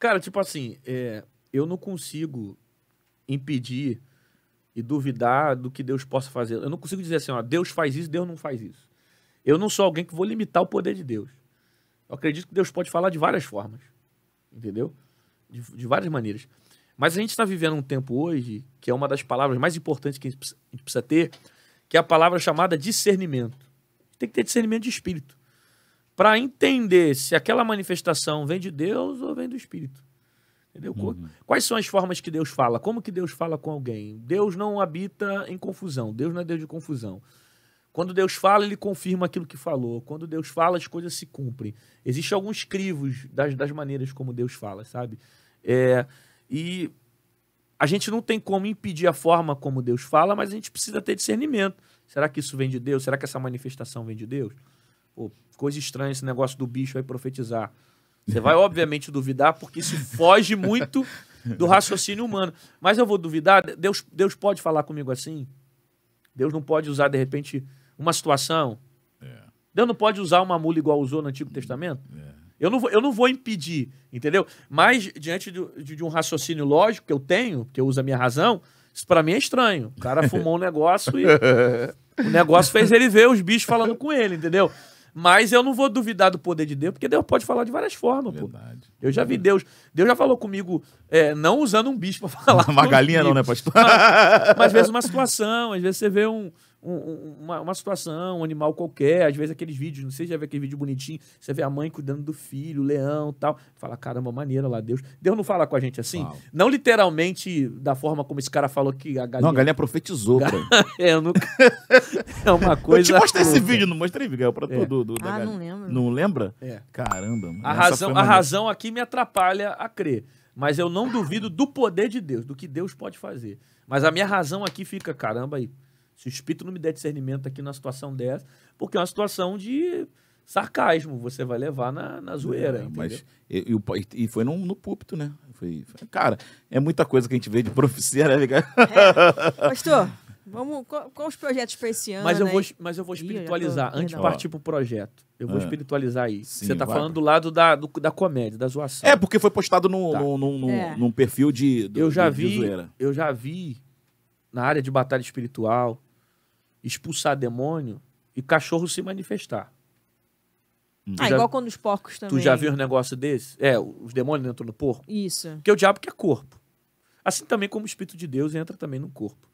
Cara, tipo assim, é, eu não consigo impedir e duvidar do que Deus possa fazer. Eu não consigo dizer assim, ó, Deus faz isso, Deus não faz isso. Eu não sou alguém que vou limitar o poder de Deus. Eu acredito que Deus pode falar de várias formas, entendeu? De, de várias maneiras. Mas a gente está vivendo um tempo hoje que é uma das palavras mais importantes que a gente precisa ter, que é a palavra chamada discernimento. Tem que ter discernimento de espírito para entender se aquela manifestação vem de Deus ou vem do Espírito. Entendeu? Uhum. Quais são as formas que Deus fala? Como que Deus fala com alguém? Deus não habita em confusão. Deus não é Deus de confusão. Quando Deus fala, ele confirma aquilo que falou. Quando Deus fala, as coisas se cumprem. Existem alguns crivos das, das maneiras como Deus fala, sabe? É, e a gente não tem como impedir a forma como Deus fala, mas a gente precisa ter discernimento. Será que isso vem de Deus? Será que essa manifestação vem de Deus? Pô, coisa estranha esse negócio do bicho aí profetizar. Você vai, obviamente, duvidar, porque isso foge muito do raciocínio humano. Mas eu vou duvidar, Deus, Deus pode falar comigo assim? Deus não pode usar, de repente, uma situação? É. Deus não pode usar uma mula igual usou no Antigo Testamento? É. Eu não, vou, eu não vou impedir, entendeu? Mas, diante de, de, um raciocínio lógico que eu tenho, que eu uso a minha razão, isso para mim é estranho. O cara fumou um negócio e o negócio fez ele ver os bichos falando com ele, entendeu? Mas eu não vou duvidar do poder de Deus, porque Deus pode falar de várias formas, Verdade. pô. Eu já vi Deus. Deus já falou comigo, é, não usando um bicho para falar. Uma galinha, comigo. não, né, pastor? mas às vezes uma situação, às vezes você vê um um, uma, uma, situação, um animal qualquer, às vezes aqueles vídeos, não sei se já vê aquele vídeo bonitinho, você vê a mãe cuidando do filho, o leão tal. Fala, caramba, maneira lá, Deus. Deus não fala com a gente assim? Não literalmente da forma como esse cara falou que a galinha. Não, a galinha profetizou, cara. é, eu nunca... é uma coisa. Eu te mostrei esse vídeo, não mostrei, Miguel, pra é. tudo. Do, ah, não lembro. Não lembra? É. Caramba, mano. A razão, a razão aqui me atrapalha a crer. Mas eu não duvido do poder de Deus, do que Deus pode fazer. Mas a minha razão aqui fica, caramba, aí se o Espírito não me der discernimento aqui na situação dessa, porque é uma situação de sarcasmo, você vai levar na, na zoeira. É, mas e, e, foi no, no púlpito, né? Foi, foi, cara, é muita coisa que a gente vê de profecia, né, é. Pastor, vamos, qual, qual, os projetos para esse ano? Mas eu, né? vou, mas eu vou espiritualizar. Ih, eu tô... Antes de partir pro projeto, eu vou ah, espiritualizar aí. Sim, você tá vai, falando do lado da, do, da comédia, da zoação. É, porque foi postado no, tá. no, no, no, é. num perfil de, do, eu já de, vi, de zoeira. Eu já vi na área de batalha espiritual expulsar demônio e cachorro se manifestar. Hum. Ah, já, igual quando os porcos também. Tu já viu um negócio desse? É, os demônios entram no porco? Isso. Porque o diabo quer corpo. Assim também como o Espírito de Deus entra também no corpo.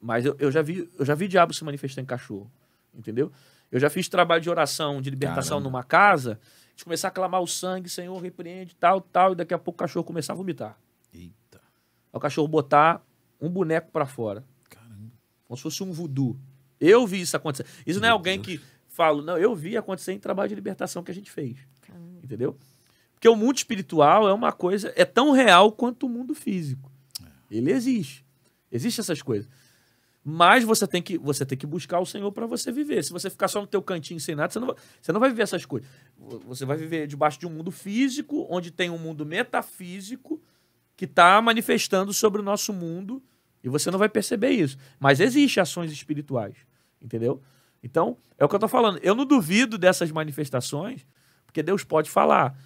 Mas eu, eu já vi eu já vi diabo se manifestar em cachorro, entendeu? Eu já fiz trabalho de oração, de libertação Caramba. numa casa, de começar a clamar o sangue, Senhor, repreende, tal, tal, e daqui a pouco o cachorro começar a vomitar. Eita. É o cachorro botar um boneco para fora. Como se fosse um voodoo. Eu vi isso acontecer. Isso não é alguém que fala, não, eu vi acontecer em trabalho de libertação que a gente fez. Caramba. Entendeu? Porque o mundo espiritual é uma coisa, é tão real quanto o mundo físico. É. Ele existe. Existem essas coisas. Mas você tem que, você tem que buscar o Senhor para você viver. Se você ficar só no teu cantinho sem nada, você não, você não vai viver essas coisas. Você vai viver debaixo de um mundo físico, onde tem um mundo metafísico que está manifestando sobre o nosso mundo e você não vai perceber isso. Mas existem ações espirituais, entendeu? Então, é o que eu estou falando. Eu não duvido dessas manifestações, porque Deus pode falar.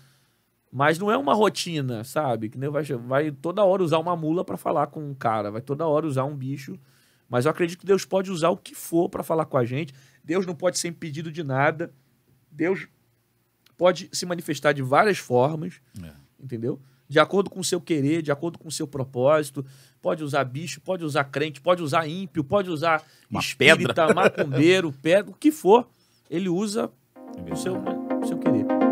Mas não é uma rotina, sabe? Que nem vai, vai toda hora usar uma mula para falar com um cara, vai toda hora usar um bicho. Mas eu acredito que Deus pode usar o que for para falar com a gente. Deus não pode ser impedido de nada. Deus pode se manifestar de várias formas. É entendeu? De acordo com o seu querer, de acordo com o seu propósito. Pode usar bicho, pode usar crente, pode usar ímpio, pode usar Uma espírita, pedra. macumbeiro, pedra, o que for. Ele usa é o seu, né, o seu querer.